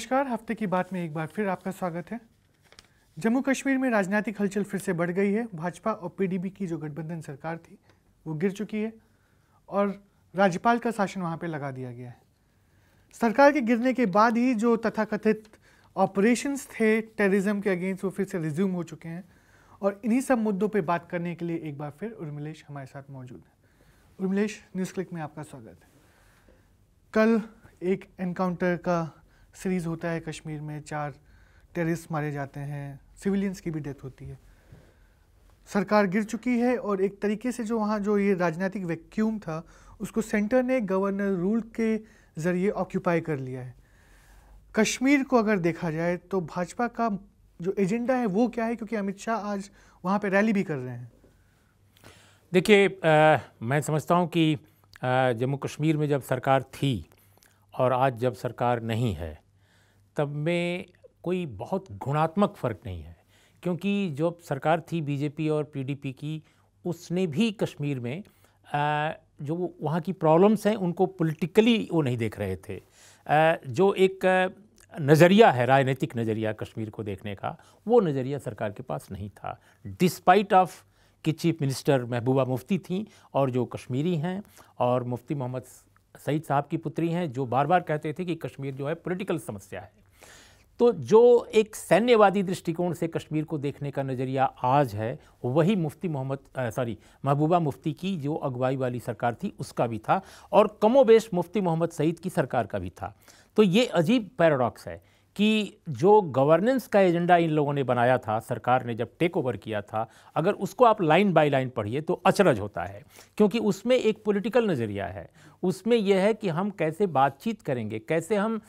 नमस्कार हफ्ते की बात में एक बार फिर आपका स्वागत है जम्मू कश्मीर में राजनीतिक हलचल फिर से बढ़ गई है भाजपा और पीडीपी की जो गठबंधन सरकार थी वो गिर चुकी है और राज्यपाल का शासन वहाँ पे लगा दिया गया है सरकार के गिरने के बाद ही जो तथाकथित ऑपरेशंस थे टेररिज्म के अगेंस्ट वो फिर से रिज्यूम हो चुके हैं और इन्हीं सब मुद्दों पर बात करने के लिए एक बार फिर उर्मिलेश हमारे साथ मौजूद है उर्मिलेश न्यूज़ क्लिक में आपका स्वागत है कल एक एनकाउंटर का सीरीज़ होता है कश्मीर में चार टेररिस्ट मारे जाते हैं सिविलियंस की भी डेथ होती है सरकार गिर चुकी है और एक तरीके से जो वहाँ जो ये राजनीतिक वैक्यूम था उसको सेंटर ने गवर्नर रूल के ज़रिए ऑक्यूपाई कर लिया है कश्मीर को अगर देखा जाए तो भाजपा का जो एजेंडा है वो क्या है क्योंकि अमित शाह आज वहाँ पे रैली भी कर रहे हैं देखिए मैं समझता हूँ कि जम्मू कश्मीर में जब सरकार थी और आज जब सरकार नहीं है तब में कोई बहुत गुणात्मक फ़र्क नहीं है क्योंकि जो सरकार थी बीजेपी और पीडीपी की उसने भी कश्मीर में आ, जो वहाँ की प्रॉब्लम्स हैं उनको पॉलिटिकली वो नहीं देख रहे थे आ, जो एक नज़रिया है राजनीतिक नज़रिया कश्मीर को देखने का वो नज़रिया सरकार के पास नहीं था डिस्पाइट ऑफ कि चीफ मिनिस्टर महबूबा मुफ्ती थी और जो कश्मीरी हैं और मुफ्ती मोहम्मद सईद साहब की पुत्री हैं जो बार बार कहते थे कि कश्मीर जो है पॉलिटिकल समस्या है तो जो एक सैन्यवादी दृष्टिकोण से कश्मीर को देखने का नज़रिया आज है वही मुफ्ती मोहम्मद सॉरी महबूबा मुफ्ती की जो अगुवाई वाली सरकार थी उसका भी था और कमोबेश मुफ्ती मोहम्मद सईद की सरकार का भी था तो ये अजीब पैराडॉक्स है कि जो गवर्नेंस का एजेंडा इन लोगों ने बनाया था सरकार ने जब टेक ओवर किया था अगर उसको आप लाइन बाय लाइन पढ़िए तो अचरज होता है क्योंकि उसमें एक पॉलिटिकल नज़रिया है उसमें यह है कि हम कैसे बातचीत करेंगे कैसे हम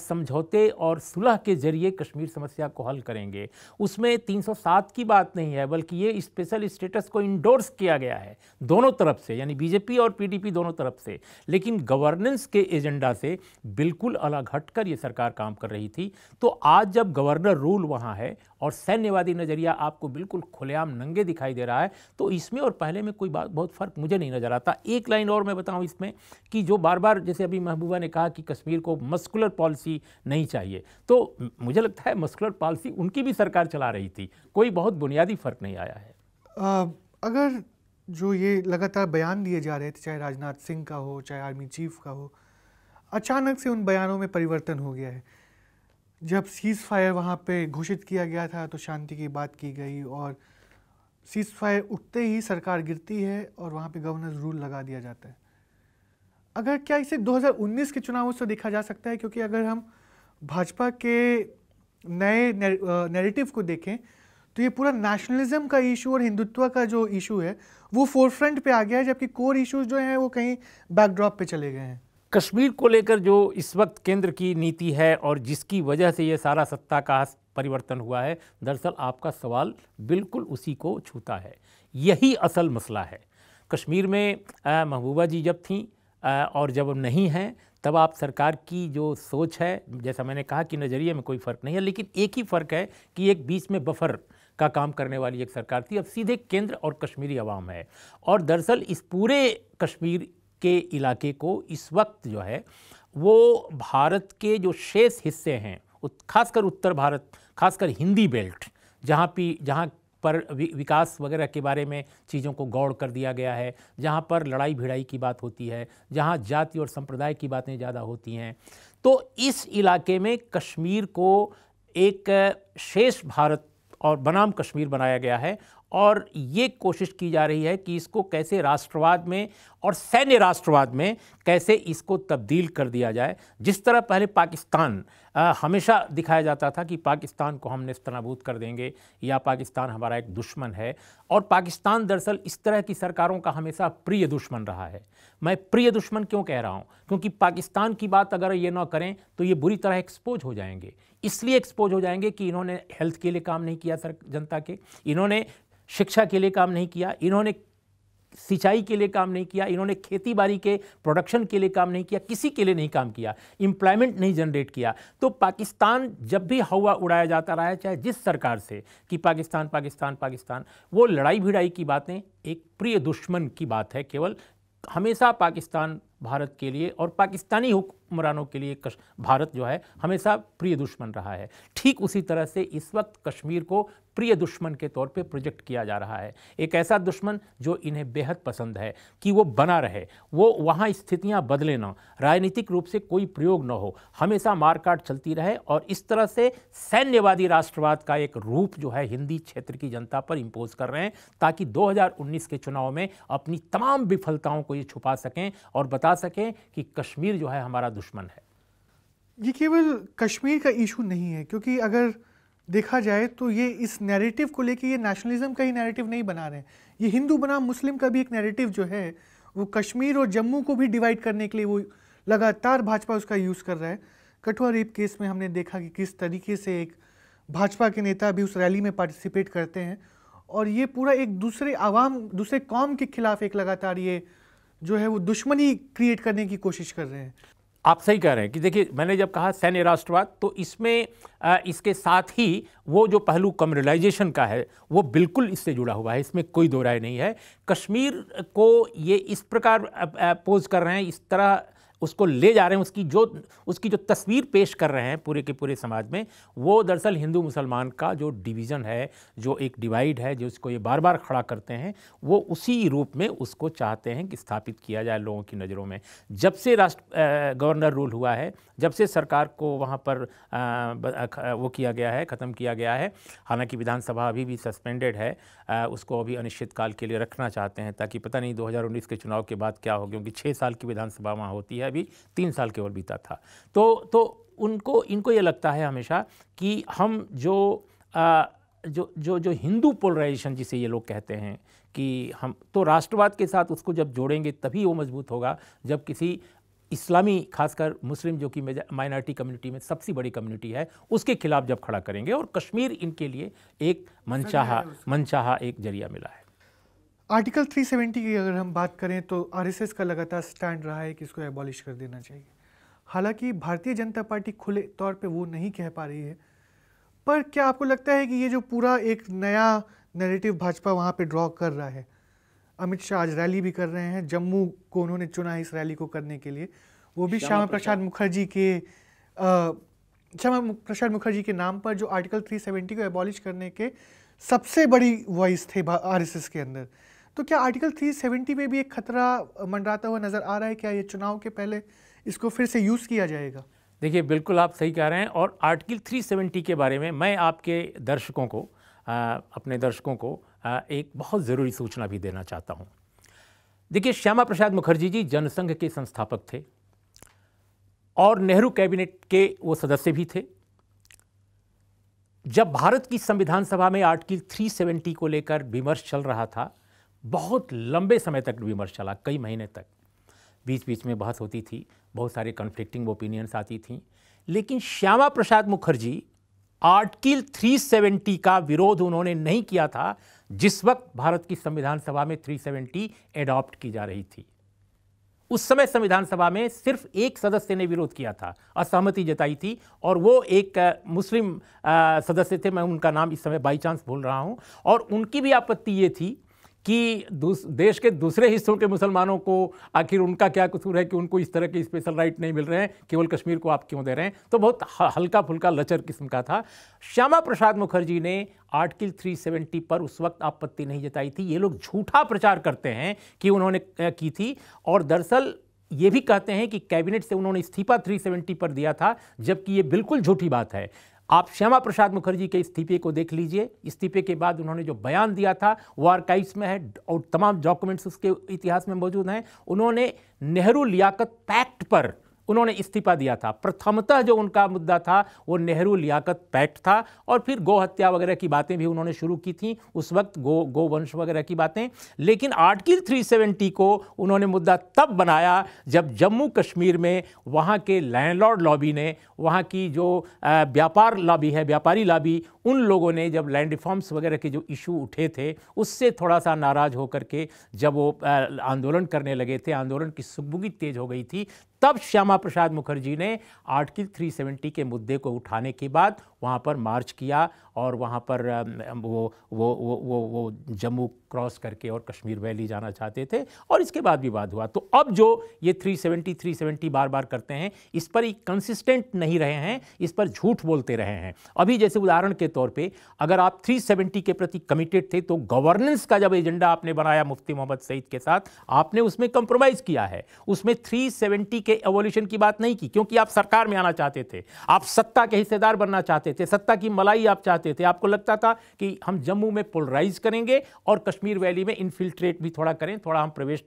समझौते और सुलह के जरिए कश्मीर समस्या को हल करेंगे उसमें 307 की बात नहीं है बल्कि ये स्पेशल स्टेटस को इंडोर्स किया गया है दोनों तरफ से यानी बीजेपी और पीडीपी दोनों तरफ से लेकिन गवर्नेंस के एजेंडा से बिल्कुल अलग हटकर ये सरकार काम कर रही थी थी तो आज जब गवर्नर रूल वहाँ है और सैन्यवादी नज़रिया आपको बिल्कुल खुलेआम नंगे दिखाई दे रहा है तो इसमें और पहले में कोई बात बहुत फ़र्क मुझे नहीं नज़र आता एक लाइन और मैं बताऊँ इसमें कि जो बार बार जैसे अभी महबूबा ने कहा कि कश्मीर को मस्कुलर पॉलिसी नहीं चाहिए तो मुझे लगता है मस्कुलर पॉलिसी उनकी भी सरकार चला रही थी कोई बहुत बुनियादी फ़र्क नहीं आया है अगर जो ये लगातार बयान दिए जा रहे थे चाहे राजनाथ सिंह का हो चाहे आर्मी चीफ का हो अचानक से उन बयानों में परिवर्तन हो गया है जब सीज़ फायर वहाँ पर घोषित किया गया था तो शांति की बात की गई और सीज़ फायर उठते ही सरकार गिरती है और वहाँ पे गवर्नर रूल लगा दिया जाता है अगर क्या इसे 2019 के चुनावों से देखा जा सकता है क्योंकि अगर हम भाजपा के नए नैरेटिव को देखें तो ये पूरा नेशनलिज्म का इशू और हिंदुत्व का जो इशू है वो फोरफ्रंट पे आ गया है जबकि कोर इश्यूज जो हैं वो कहीं बैकड्रॉप पे चले गए हैं कश्मीर को लेकर जो इस वक्त केंद्र की नीति है और जिसकी वजह से ये सारा सत्ता का परिवर्तन हुआ है दरअसल आपका सवाल बिल्कुल उसी को छूता है यही असल मसला है कश्मीर में महबूबा जी जब थी और जब नहीं हैं तब आप सरकार की जो सोच है जैसा मैंने कहा कि नज़रिए में कोई फ़र्क नहीं है लेकिन एक ही फ़र्क है कि एक बीच में बफर का काम करने वाली एक सरकार थी अब सीधे केंद्र और कश्मीरी आवाम है और दरअसल इस पूरे कश्मीर के इलाके को इस वक्त जो है वो भारत के जो शेष हिस्से हैं खासकर उत्तर भारत खासकर हिंदी बेल्ट जहाँ पी जहाँ पर विकास वगैरह के बारे में चीज़ों को गौर कर दिया गया है जहाँ पर लड़ाई भिड़ाई की बात होती है जहाँ जाति और संप्रदाय की बातें ज़्यादा होती हैं तो इस इलाके में कश्मीर को एक शेष भारत और बनाम कश्मीर बनाया गया है और ये कोशिश की जा रही है कि इसको कैसे राष्ट्रवाद में और सैन्य राष्ट्रवाद में कैसे इसको तब्दील कर दिया जाए जिस तरह पहले पाकिस्तान आ, हमेशा दिखाया जाता था कि पाकिस्तान को हम तनाबूत कर देंगे या पाकिस्तान हमारा एक दुश्मन है और पाकिस्तान दरअसल इस तरह की सरकारों का हमेशा प्रिय दुश्मन रहा है मैं प्रिय दुश्मन क्यों कह रहा हूँ क्योंकि पाकिस्तान की बात अगर ये ना करें तो ये बुरी तरह एक्सपोज हो जाएंगे इसलिए एक्सपोज हो जाएंगे कि इन्होंने हेल्थ के लिए काम नहीं किया सर जनता के इन्होंने शिक्षा के लिए काम नहीं किया इन्होंने सिंचाई के लिए काम नहीं किया इन्होंने खेती बाड़ी के प्रोडक्शन के लिए काम नहीं किया किसी के लिए नहीं काम किया इम्प्लॉयमेंट नहीं जनरेट किया तो पाकिस्तान जब भी हवा उड़ाया जाता रहा है चाहे जिस सरकार से कि पाकिस्तान पाकिस्तान पाकिस्तान वो लड़ाई भिड़ाई की बातें एक प्रिय दुश्मन की बात है केवल हमेशा पाकिस्तान भारत के लिए और पाकिस्तानी हुक्मरानों के लिए भारत जो है हमेशा प्रिय दुश्मन रहा है ठीक उसी तरह से इस वक्त कश्मीर को प्रिय दुश्मन के तौर पे प्रोजेक्ट किया जा रहा है एक ऐसा दुश्मन जो इन्हें बेहद पसंद है कि वो बना रहे वो वहाँ स्थितियाँ बदले ना राजनीतिक रूप से कोई प्रयोग न हो हमेशा मारकाट चलती रहे और इस तरह से सैन्यवादी राष्ट्रवाद का एक रूप जो है हिंदी क्षेत्र की जनता पर इम्पोज कर रहे हैं ताकि 2019 के चुनाव में अपनी तमाम विफलताओं को ये छुपा सकें और बता सकें कि कश्मीर जो है हमारा दुश्मन है ये केवल कश्मीर का इशू नहीं है क्योंकि अगर देखा जाए तो ये इस नैरेटिव को लेके ये नेशनलिज्म का ही नैरेटिव नहीं बना रहे ये हिंदू बना मुस्लिम का भी एक नैरेटिव जो है वो कश्मीर और जम्मू को भी डिवाइड करने के लिए वो लगातार भाजपा उसका यूज़ कर रहा है कठुआ रेप केस में हमने देखा कि किस तरीके से एक भाजपा के नेता भी उस रैली में पार्टिसिपेट करते हैं और ये पूरा एक दूसरे आवाम दूसरे कौम के खिलाफ एक लगातार ये जो है वो दुश्मनी क्रिएट करने की कोशिश कर रहे हैं आप सही कह रहे हैं कि देखिए मैंने जब कहा सैन्य राष्ट्रवाद तो इसमें आ, इसके साथ ही वो जो पहलू कम्युनलाइजेशन का है वो बिल्कुल इससे जुड़ा हुआ है इसमें कोई दो राय नहीं है कश्मीर को ये इस प्रकार पोज कर रहे हैं इस तरह उसको ले जा रहे हैं उसकी जो उसकी जो तस्वीर पेश कर रहे हैं पूरे के पूरे समाज में वो दरअसल हिंदू मुसलमान का जो डिवीज़न है जो एक डिवाइड है जो उसको ये बार बार खड़ा करते हैं वो उसी रूप में उसको चाहते हैं कि स्थापित किया जाए लोगों की नज़रों में जब से राष्ट्र गवर्नर रूल हुआ है जब से सरकार को वहाँ पर वो किया गया है ख़त्म किया गया है हालांकि विधानसभा अभी भी सस्पेंडेड है उसको अभी अनिश्चितकाल के लिए रखना चाहते हैं ताकि पता नहीं दो के चुनाव के बाद क्या हो क्योंकि छः साल की विधानसभा वहाँ होती है अभी तीन साल केवल बीता था तो तो उनको इनको ये लगता है हमेशा कि हम जो आ, जो जो जो हिंदू पोलराइजेशन जिसे ये लोग कहते हैं कि हम तो राष्ट्रवाद के साथ उसको जब जोड़ेंगे तभी वो मजबूत होगा जब किसी इस्लामी खासकर मुस्लिम जो कि माइनॉरिटी कम्युनिटी में सबसे बड़ी कम्युनिटी है उसके खिलाफ जब खड़ा करेंगे और कश्मीर इनके लिए एक मनचाहा मनचाहा एक जरिया मिला है आर्टिकल 370 की अगर हम बात करें तो आरएसएस का लगातार स्टैंड रहा है कि इसको एबॉलिश कर देना चाहिए हालांकि भारतीय जनता पार्टी खुले तौर पे वो नहीं कह पा रही है पर क्या आपको लगता है कि ये जो पूरा एक नया नैरेटिव भाजपा वहाँ पे ड्रॉ कर रहा है अमित शाह आज रैली भी कर रहे हैं जम्मू को उन्होंने चुना है इस रैली को करने के लिए वो भी श्यामा प्रसाद मुखर्जी के श्यामा प्रसाद मुखर्जी के नाम पर जो आर्टिकल 370 को एबॉलिश करने के सबसे बड़ी वॉइस थे आरएसएस के अंदर तो क्या आर्टिकल 370 में भी एक खतरा मंडराता हुआ नज़र आ रहा है क्या ये चुनाव के पहले इसको फिर से यूज़ किया जाएगा देखिए बिल्कुल आप सही कह रहे हैं और आर्टिकल 370 के बारे में मैं आपके दर्शकों को आ, अपने दर्शकों को आ, एक बहुत ज़रूरी सूचना भी देना चाहता हूँ देखिए श्यामा प्रसाद मुखर्जी जी जनसंघ के संस्थापक थे और नेहरू कैबिनेट के वो सदस्य भी थे जब भारत की संविधान सभा में आर्टिकल 370 को लेकर विमर्श चल रहा था बहुत लंबे समय तक विमर्श चला कई महीने तक बीच बीच में बहस होती थी बहुत सारे कन्फ्लिक्टिंग ओपिनियंस आती थी लेकिन श्यामा प्रसाद मुखर्जी आर्टिकल 370 का विरोध उन्होंने नहीं किया था जिस वक्त भारत की संविधान सभा में 370 एडॉप्ट की जा रही थी उस समय संविधान सभा में सिर्फ एक सदस्य ने विरोध किया था असहमति जताई थी और वो एक मुस्लिम सदस्य थे मैं उनका नाम इस समय बाई चांस भूल रहा हूँ और उनकी भी आपत्ति ये थी कि देश के दूसरे हिस्सों के मुसलमानों को आखिर उनका क्या कसूर है कि उनको इस तरह के स्पेशल राइट नहीं मिल रहे हैं केवल कश्मीर को आप क्यों दे रहे हैं तो बहुत हल्का फुल्का लचर किस्म का था श्यामा प्रसाद मुखर्जी ने आर्टिकल 370 पर उस वक्त आपत्ति नहीं जताई थी ये लोग झूठा प्रचार करते हैं कि उन्होंने की थी और दरअसल ये भी कहते हैं कि कैबिनेट से उन्होंने इस्तीफा 370 पर दिया था जबकि ये बिल्कुल झूठी बात है आप श्यामा प्रसाद मुखर्जी के इस्तीफे को देख लीजिए इस्तीफे के बाद उन्होंने जो बयान दिया था वो आर्काइव्स में है और तमाम डॉक्यूमेंट्स उसके इतिहास में मौजूद हैं उन्होंने नेहरू लियाकत पैक्ट पर उन्होंने इस्तीफा दिया था प्रथमतः जो उनका मुद्दा था वो नेहरू लियाकत पैक्ट था और फिर गो हत्या वगैरह की बातें भी उन्होंने शुरू की थी उस वक्त गो गो वंश वगैरह की बातें लेकिन आर्टिकल 370 को उन्होंने मुद्दा तब बनाया जब जम्मू कश्मीर में वहाँ के लैंडलॉर्ड लॉबी ने वहाँ की जो व्यापार लॉबी है व्यापारी लॉबी उन लोगों ने जब लैंड रिफॉर्म्स वगैरह के जो इशू उठे थे उससे थोड़ा सा नाराज़ होकर के जब वो आंदोलन करने लगे थे आंदोलन की सुगबुगी तेज़ हो गई थी तब श्यामा प्रसाद मुखर्जी ने आर्टिकल 370 के मुद्दे को उठाने के बाद वहाँ पर मार्च किया और वहाँ पर वो वो वो वो, वो जम्मू क्रॉस करके और कश्मीर वैली जाना चाहते थे और इसके बाद भी बात हुआ तो अब जो ये 370 370 बार बार करते हैं इस पर ही कंसिस्टेंट नहीं रहे हैं इस पर झूठ बोलते रहे हैं अभी जैसे उदाहरण के तौर पे अगर आप 370 के प्रति कमिटेड थे तो गवर्नेंस का जब एजेंडा आपने बनाया मुफ्ती मोहम्मद सईद के साथ आपने उसमें कंप्रोमाइज़ किया है उसमें थ्री के एवोल्यूशन की बात नहीं की क्योंकि आप सरकार में आना चाहते थे आप सत्ता के हिस्सेदार बनना चाहते थे सत्ता की मलाई आप चाहते थे आपको लगता था कि हम जम्मू में पोलराइज करेंगे और कश्मीर वैली में इन्फिल्ट्रेट भी थोड़ा करें थोड़ा हम प्रवेश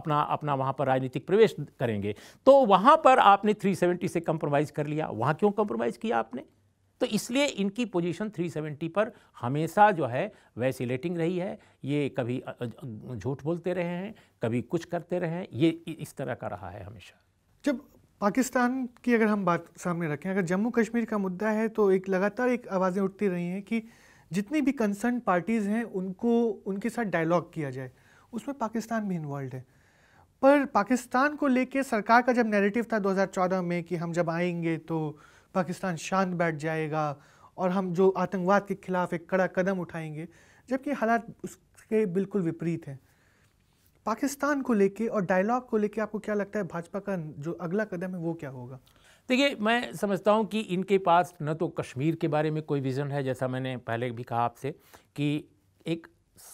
अपना अपना वहाँ पर राजनीतिक प्रवेश करेंगे तो वहाँ पर आपने 370 से कंप्रोमाइज़ कर लिया वहाँ क्यों कंप्रोमाइज़ किया आपने तो इसलिए इनकी पोजीशन 370 पर हमेशा जो है वैसिलेटिंग रही है ये कभी झूठ बोलते रहे हैं कभी कुछ करते रहे हैं ये इस तरह का रहा है हमेशा जब पाकिस्तान की अगर हम बात सामने रखें अगर जम्मू कश्मीर का मुद्दा है तो एक लगातार एक आवाज़ें उठती रही हैं कि जितनी भी कंसर्न पार्टीज़ हैं उनको उनके साथ डायलॉग किया जाए उसमें पाकिस्तान भी इन्वॉल्व है पर पाकिस्तान को लेके सरकार का जब नैरेटिव था 2014 में कि हम जब आएंगे तो पाकिस्तान शांत बैठ जाएगा और हम जो आतंकवाद के खिलाफ एक कड़ा कदम उठाएंगे जबकि हालात उसके बिल्कुल विपरीत हैं पाकिस्तान को लेके और डायलॉग को लेके आपको क्या लगता है भाजपा का जो अगला कदम है वो क्या होगा देखिए मैं समझता हूँ कि इनके पास न तो कश्मीर के बारे में कोई विज़न है जैसा मैंने पहले भी कहा आपसे कि एक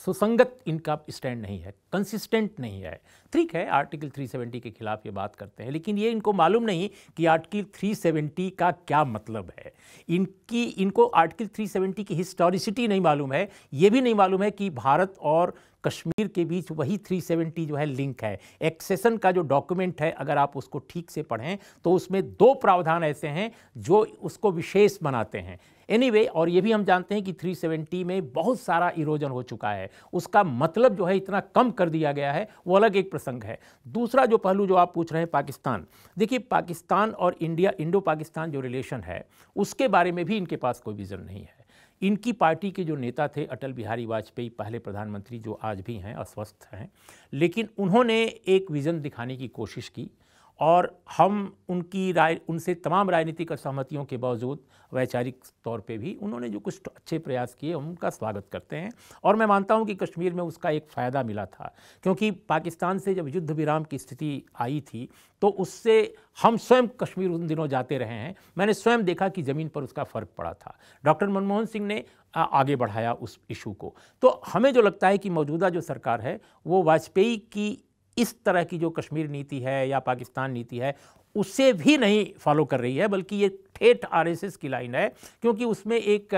सुसंगत इनका स्टैंड नहीं है कंसिस्टेंट नहीं है ठीक है आर्टिकल 370 के खिलाफ ये बात करते हैं लेकिन ये इनको मालूम नहीं कि आर्टिकल 370 का क्या मतलब है इनकी इनको आर्टिकल 370 की हिस्टोरिसिटी नहीं मालूम है ये भी नहीं मालूम है कि भारत और कश्मीर के बीच वही 370 जो है लिंक है एक्सेसन का जो डॉक्यूमेंट है अगर आप उसको ठीक से पढ़ें तो उसमें दो प्रावधान ऐसे हैं जो उसको विशेष बनाते हैं एनी anyway, और ये भी हम जानते हैं कि 370 में बहुत सारा इरोजन हो चुका है उसका मतलब जो है इतना कम कर दिया गया है वो अलग एक प्रसंग है दूसरा जो पहलू जो आप पूछ रहे हैं पाकिस्तान देखिए पाकिस्तान और इंडिया इंडो पाकिस्तान जो रिलेशन है उसके बारे में भी इनके पास कोई विज़न नहीं है इनकी पार्टी के जो नेता थे अटल बिहारी वाजपेयी पहले प्रधानमंत्री जो आज भी हैं अस्वस्थ हैं लेकिन उन्होंने एक विज़न दिखाने की कोशिश की और हम उनकी राय उनसे तमाम राजनीतिक असहमतियों के बावजूद वैचारिक तौर पे भी उन्होंने जो कुछ तो अच्छे प्रयास किए उनका स्वागत करते हैं और मैं मानता हूँ कि कश्मीर में उसका एक फ़ायदा मिला था क्योंकि पाकिस्तान से जब युद्ध विराम की स्थिति आई थी तो उससे हम स्वयं कश्मीर उन दिनों जाते रहे हैं मैंने स्वयं देखा कि ज़मीन पर उसका फ़र्क पड़ा था डॉक्टर मनमोहन सिंह ने आगे बढ़ाया उस इशू को तो हमें जो लगता है कि मौजूदा जो सरकार है वो वाजपेयी की इस तरह की जो कश्मीर नीति है या पाकिस्तान नीति है उसे भी नहीं फॉलो कर रही है बल्कि ये ठेठ आरएसएस की लाइन है क्योंकि उसमें एक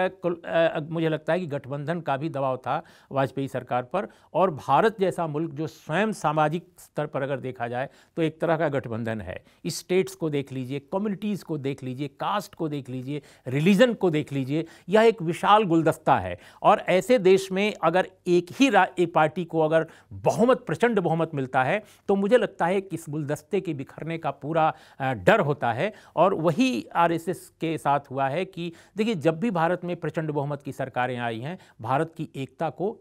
मुझे लगता है कि गठबंधन का भी दबाव था वाजपेयी सरकार पर और भारत जैसा मुल्क जो स्वयं सामाजिक स्तर पर अगर देखा जाए तो एक तरह का गठबंधन है स्टेट्स को देख लीजिए कम्युनिटीज़ को देख लीजिए कास्ट को देख लीजिए रिलीजन को देख लीजिए यह एक विशाल गुलदस्ता है और ऐसे देश में अगर एक ही एक पार्टी को अगर बहुमत प्रचंड बहुमत मिलता है तो मुझे लगता है कि इस गुलदस्ते के बिखरने का पूरा डर होता है और वही आर एस के साथ हुआ है कि देखिए जब भी भारत में प्रचंड बहुमत की सरकारें आई हैं भारत की एकता को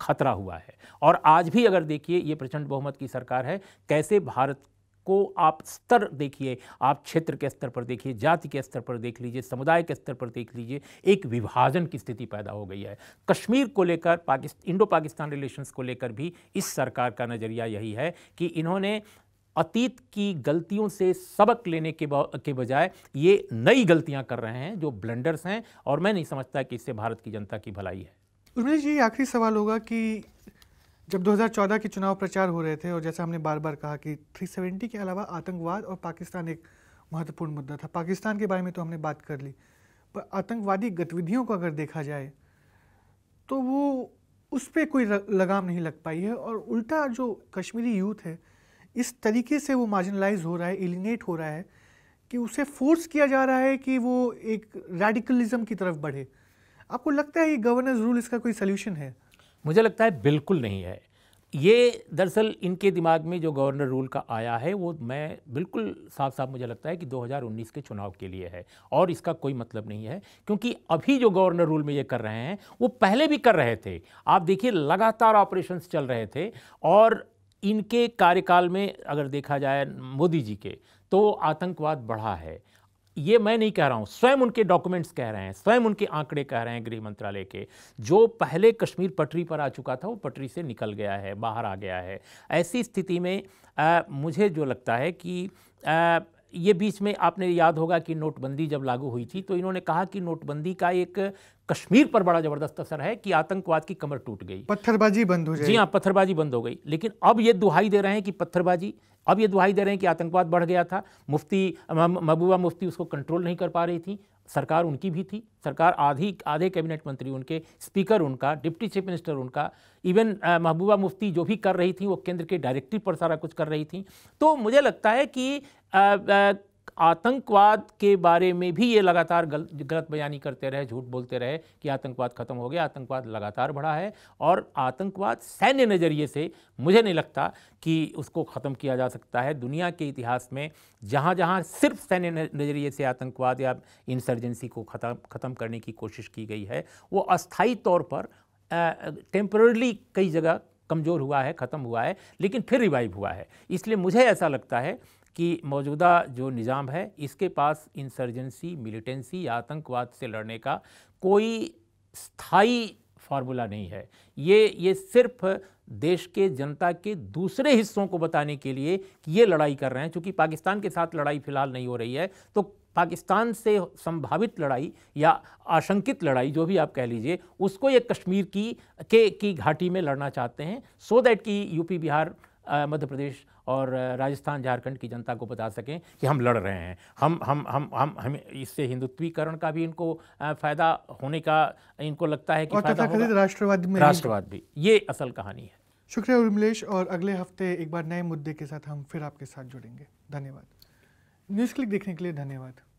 खतरा हुआ है और आज भी अगर देखिए ये प्रचंड बहुमत की सरकार है कैसे भारत को आप स्तर देखिए आप क्षेत्र के स्तर पर देखिए जाति के स्तर पर देख लीजिए समुदाय के स्तर पर देख लीजिए एक विभाजन की स्थिति पैदा हो गई है कश्मीर को लेकर पाकिस्तान इंडो पाकिस्तान रिलेशंस को लेकर भी इस सरकार का नज़रिया यही है कि इन्होंने अतीत की गलतियों से सबक लेने के के बजाय ये नई गलतियां कर रहे हैं जो ब्लंडर्स हैं और मैं नहीं समझता कि इससे भारत की जनता की भलाई है उर्मेश जी आखिरी सवाल होगा कि जब 2014 के चुनाव प्रचार हो रहे थे और जैसा हमने बार बार कहा कि 370 के अलावा आतंकवाद और पाकिस्तान एक महत्वपूर्ण मुद्दा था पाकिस्तान के बारे में तो हमने बात कर ली पर आतंकवादी गतिविधियों को अगर देखा जाए तो वो उस पर कोई लगाम नहीं लग पाई है और उल्टा जो कश्मीरी यूथ है इस तरीके से वो मार्जिनलाइज हो रहा है एलिनेट हो रहा है कि उसे फोर्स किया जा रहा है कि वो एक रेडिकलिज्म की तरफ बढ़े आपको लगता है ये गवर्नेंस रूल इसका कोई सोल्यूशन है मुझे लगता है बिल्कुल नहीं है ये दरअसल इनके दिमाग में जो गवर्नर रूल का आया है वो मैं बिल्कुल साफ साफ मुझे लगता है कि 2019 के चुनाव के लिए है और इसका कोई मतलब नहीं है क्योंकि अभी जो गवर्नर रूल में ये कर रहे हैं वो पहले भी कर रहे थे आप देखिए लगातार ऑपरेशंस चल रहे थे और इनके कार्यकाल में अगर देखा जाए मोदी जी के तो आतंकवाद बढ़ा है ये मैं नहीं कह रहा हूँ स्वयं उनके डॉक्यूमेंट्स कह रहे हैं स्वयं उनके आंकड़े कह रहे हैं गृह मंत्रालय के जो पहले कश्मीर पटरी पर आ चुका था वो पटरी से निकल गया है बाहर आ गया है ऐसी स्थिति में आ, मुझे जो लगता है कि आ, ये बीच में आपने याद होगा कि नोटबंदी जब लागू हुई थी तो इन्होंने कहा कि नोटबंदी का एक कश्मीर पर बड़ा जबरदस्त असर है कि आतंकवाद की कमर टूट गई पत्थरबाजी बंद हो गई जी हाँ पत्थरबाजी बंद हो गई लेकिन अब ये दुहाई दे रहे हैं कि पत्थरबाजी अब ये दुहाई दे रहे हैं कि आतंकवाद बढ़ गया था मुफ्ती महबूबा मुफ्ती उसको कंट्रोल नहीं कर पा रही थी सरकार उनकी भी थी सरकार आधी आधे कैबिनेट मंत्री उनके स्पीकर उनका डिप्टी चीफ मिनिस्टर उनका इवन महबूबा मुफ्ती जो भी कर रही थी वो केंद्र के डायरेक्टिव पर सारा कुछ कर रही थी तो मुझे लगता है कि आ, आ, आतंकवाद के बारे में भी ये लगातार गल, गलत बयानी करते रहे झूठ बोलते रहे कि आतंकवाद खत्म हो गया आतंकवाद लगातार बढ़ा है और आतंकवाद सैन्य नज़रिए से मुझे नहीं लगता कि उसको ख़त्म किया जा सकता है दुनिया के इतिहास में जहाँ जहाँ सिर्फ सैन्य नज़रिए से आतंकवाद या इंसर्जेंसी को ख़त्म ख़त्म करने की कोशिश की गई है वो अस्थायी तौर पर टेम्परली कई जगह कमज़ोर हुआ है ख़त्म हुआ है लेकिन फिर रिवाइव हुआ है इसलिए मुझे ऐसा लगता है कि मौजूदा जो निज़ाम है इसके पास इंसर्जेंसी मिलिटेंसी या आतंकवाद से लड़ने का कोई स्थाई फार्मूला नहीं है ये ये सिर्फ देश के जनता के दूसरे हिस्सों को बताने के लिए कि ये लड़ाई कर रहे हैं चूँकि पाकिस्तान के साथ लड़ाई फ़िलहाल नहीं हो रही है तो पाकिस्तान से संभावित लड़ाई या आशंकित लड़ाई जो भी आप कह लीजिए उसको ये कश्मीर की के की घाटी में लड़ना चाहते हैं सो so दैट कि यूपी बिहार मध्य प्रदेश और राजस्थान झारखंड की जनता को बता सकें कि हम लड़ रहे हैं हम हम हम हम हमें इससे हिंदुत्वीकरण का भी इनको फ़ायदा होने का इनको लगता है कि राष्ट्रवाद में राष्ट्रवाद भी ये असल कहानी है शुक्रिया उर्मिलेश और अगले हफ्ते एक बार नए मुद्दे के साथ हम फिर आपके साथ जुड़ेंगे धन्यवाद न्यूज़ क्लिक देखने के लिए धन्यवाद